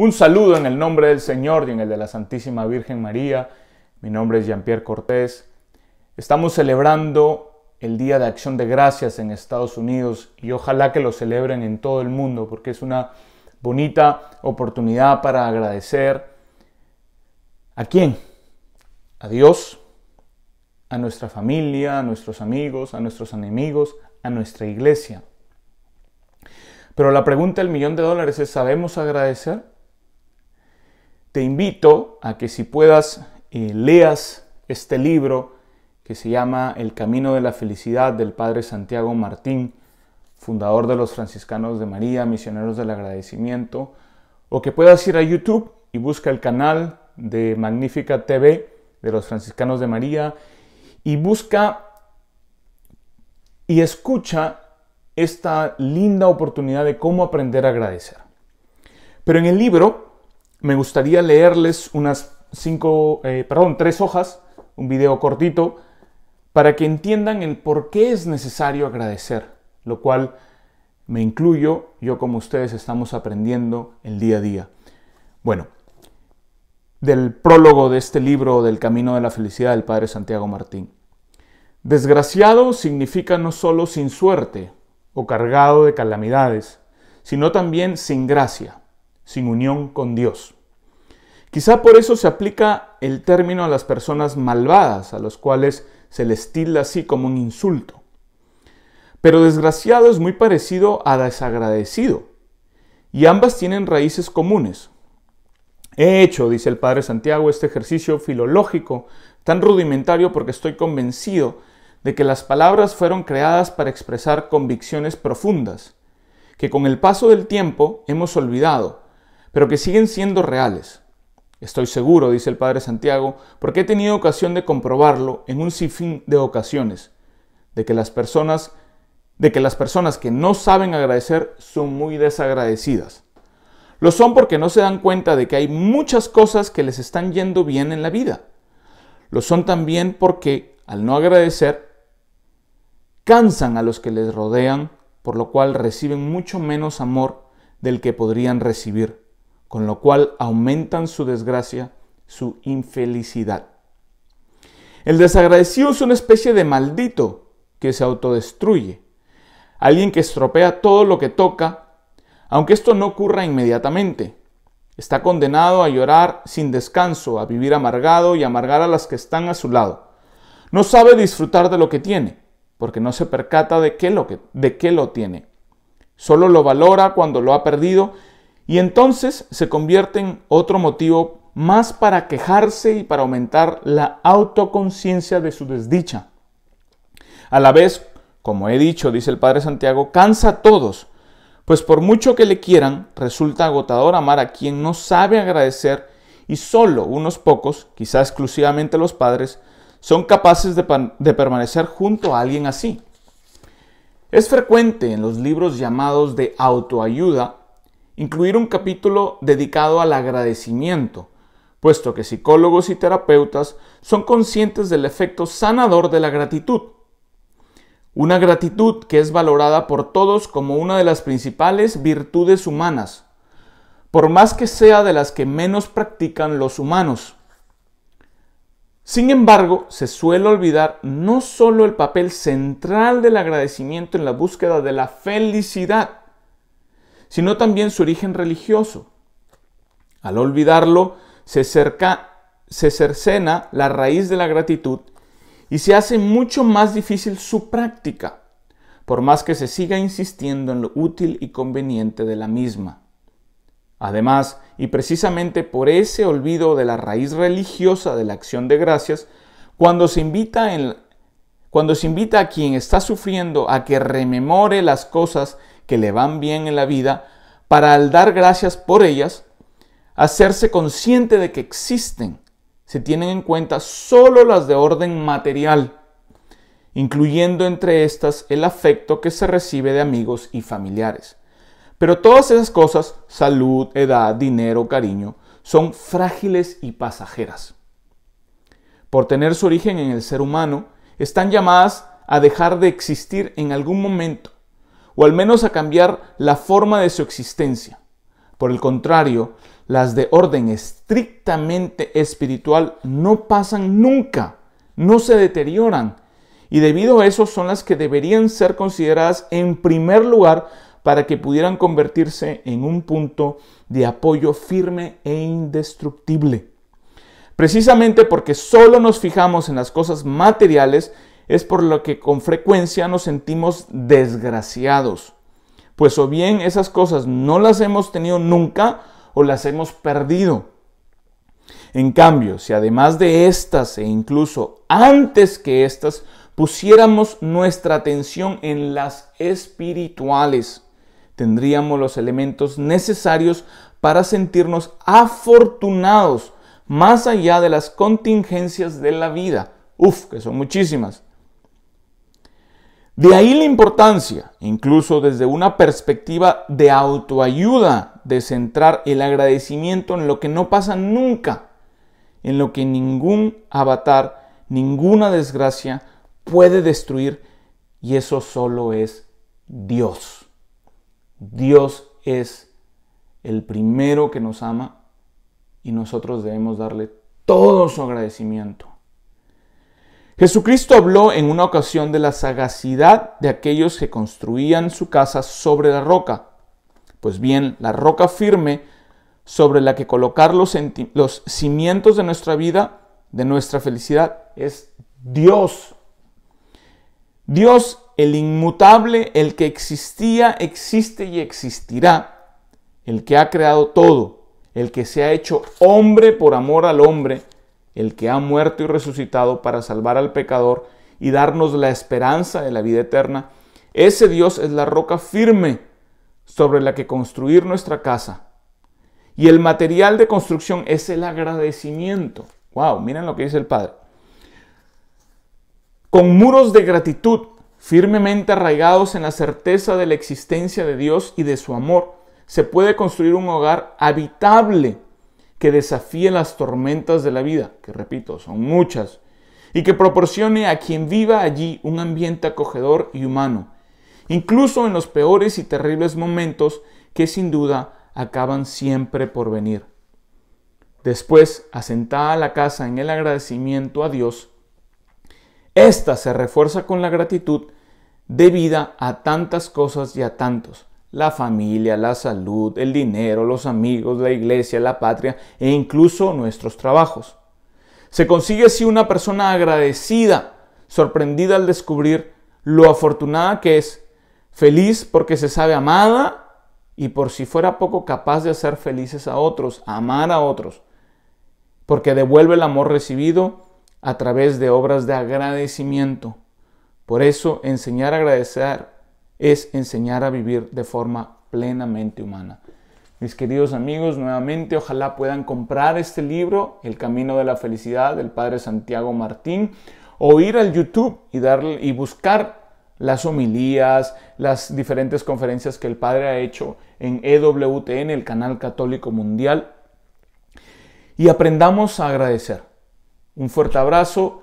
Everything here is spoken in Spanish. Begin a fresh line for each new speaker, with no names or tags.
Un saludo en el nombre del Señor y en el de la Santísima Virgen María. Mi nombre es Jean-Pierre Cortés. Estamos celebrando el Día de Acción de Gracias en Estados Unidos y ojalá que lo celebren en todo el mundo porque es una bonita oportunidad para agradecer a quién? A Dios, a nuestra familia, a nuestros amigos, a nuestros enemigos, a nuestra iglesia. Pero la pregunta del millón de dólares es, ¿sabemos agradecer? te invito a que si puedas eh, leas este libro que se llama El Camino de la Felicidad del Padre Santiago Martín, fundador de los franciscanos de María, misioneros del agradecimiento, o que puedas ir a YouTube y busca el canal de Magnífica TV de los franciscanos de María y busca y escucha esta linda oportunidad de cómo aprender a agradecer. Pero en el libro me gustaría leerles unas cinco, eh, perdón, tres hojas, un video cortito, para que entiendan el por qué es necesario agradecer, lo cual me incluyo, yo como ustedes estamos aprendiendo el día a día. Bueno, del prólogo de este libro del Camino de la Felicidad del Padre Santiago Martín. Desgraciado significa no solo sin suerte o cargado de calamidades, sino también sin gracia sin unión con Dios. Quizá por eso se aplica el término a las personas malvadas, a los cuales se les tilda así como un insulto. Pero desgraciado es muy parecido a desagradecido, y ambas tienen raíces comunes. He hecho, dice el padre Santiago, este ejercicio filológico tan rudimentario porque estoy convencido de que las palabras fueron creadas para expresar convicciones profundas, que con el paso del tiempo hemos olvidado, pero que siguen siendo reales. Estoy seguro, dice el Padre Santiago, porque he tenido ocasión de comprobarlo en un sinfín de ocasiones, de que las personas de que las personas que no saben agradecer son muy desagradecidas. Lo son porque no se dan cuenta de que hay muchas cosas que les están yendo bien en la vida. Lo son también porque, al no agradecer, cansan a los que les rodean, por lo cual reciben mucho menos amor del que podrían recibir con lo cual aumentan su desgracia, su infelicidad. El desagradecido es una especie de maldito que se autodestruye, alguien que estropea todo lo que toca, aunque esto no ocurra inmediatamente. Está condenado a llorar sin descanso, a vivir amargado y amargar a las que están a su lado. No sabe disfrutar de lo que tiene, porque no se percata de qué lo, tiene. Solo lo valora cuando lo ha perdido y entonces se convierte en otro motivo más para quejarse y para aumentar la autoconciencia de su desdicha. A la vez, como he dicho, dice el Padre Santiago, cansa a todos, pues por mucho que le quieran, resulta agotador amar a quien no sabe agradecer y solo unos pocos, quizá exclusivamente los padres, son capaces de, de permanecer junto a alguien así. Es frecuente en los libros llamados de autoayuda incluir un capítulo dedicado al agradecimiento, puesto que psicólogos y terapeutas son conscientes del efecto sanador de la gratitud. Una gratitud que es valorada por todos como una de las principales virtudes humanas, por más que sea de las que menos practican los humanos. Sin embargo, se suele olvidar no solo el papel central del agradecimiento en la búsqueda de la felicidad, sino también su origen religioso. Al olvidarlo, se, cercena la raíz de la gratitud y se hace mucho más difícil su práctica, por más que se siga insistiendo en lo útil y conveniente de la misma. Además, y precisamente por ese olvido de la raíz religiosa de la acción de gracias, cuando se cuando se invita a quien está sufriendo a que rememore las cosas que le van bien en la vida, para al dar gracias por ellas, hacerse consciente de que existen. Se tienen en cuenta solo las de orden material, incluyendo entre estas el afecto que se recibe de amigos y familiares. Pero todas esas cosas, salud, edad, dinero, cariño, son frágiles y pasajeras. Por tener su origen en el ser humano, están llamadas a dejar de existir en algún momento o al menos a cambiar la forma de su existencia. Por el contrario, las de orden estrictamente espiritual no pasan nunca, no se deterioran, y debido a eso son las que deberían ser consideradas en primer lugar para que pudieran convertirse en un punto de apoyo firme e indestructible. Precisamente porque solo nos fijamos en las cosas materiales es por lo que con frecuencia nos sentimos desgraciados, pues o bien esas cosas no las hemos tenido nunca o las hemos perdido. En cambio, si además de estas e incluso antes que estas pusiéramos nuestra atención en las espirituales, tendríamos los elementos necesarios para sentirnos afortunados más allá de las contingencias de la vida. Uf, que son muchísimas. De ahí la importancia, incluso desde una perspectiva de autoayuda, de centrar el agradecimiento en lo que no pasa nunca, en lo que ningún avatar, ninguna desgracia puede destruir, y eso solo es Dios. Dios es el primero que nos ama y nosotros debemos darle todo su agradecimiento. Jesucristo habló en una ocasión de la sagacidad de aquellos que construían su casa sobre la roca. Pues bien, la roca firme sobre la que colocar los, cimientos de nuestra vida, de nuestra felicidad, es Dios. Dios, el inmutable, el que existía, existe y existirá, el que ha creado todo, el que se ha hecho hombre por amor al hombre, el que ha muerto y resucitado para salvar al pecador y darnos la esperanza de la vida eterna, ese Dios es la roca firme sobre la que construir nuestra casa. Y el material de construcción es el agradecimiento. Wow, miren lo que dice el Padre. Con muros de gratitud firmemente arraigados en la certeza de la existencia de Dios y de su amor, se puede construir un hogar habitable que desafíe las tormentas de la vida, que repito, son muchas, y que proporcione a quien viva allí un ambiente acogedor y humano, incluso en los peores y terribles momentos que sin duda acaban siempre por venir. Después, asentada la casa en el agradecimiento a Dios, esta se refuerza con la gratitud debida a tantas cosas y a tantos, la familia, la salud, el dinero, los amigos, la iglesia, la patria e incluso nuestros trabajos. Se consigue así una persona agradecida, sorprendida al descubrir lo afortunada que es, feliz porque se sabe amada y por si fuera poco capaz de hacer felices a otros, amar a otros, porque devuelve el amor recibido a través de obras de agradecimiento. Por eso enseñar a agradecer es enseñar a vivir de forma plenamente humana. Mis queridos amigos, nuevamente ojalá puedan comprar este libro, El Camino de la Felicidad del Padre Santiago Martín, o ir al YouTube y, darle, y buscar las homilías, las diferentes conferencias que el Padre ha hecho en EWTN, el Canal Católico Mundial, y aprendamos a agradecer. Un fuerte abrazo.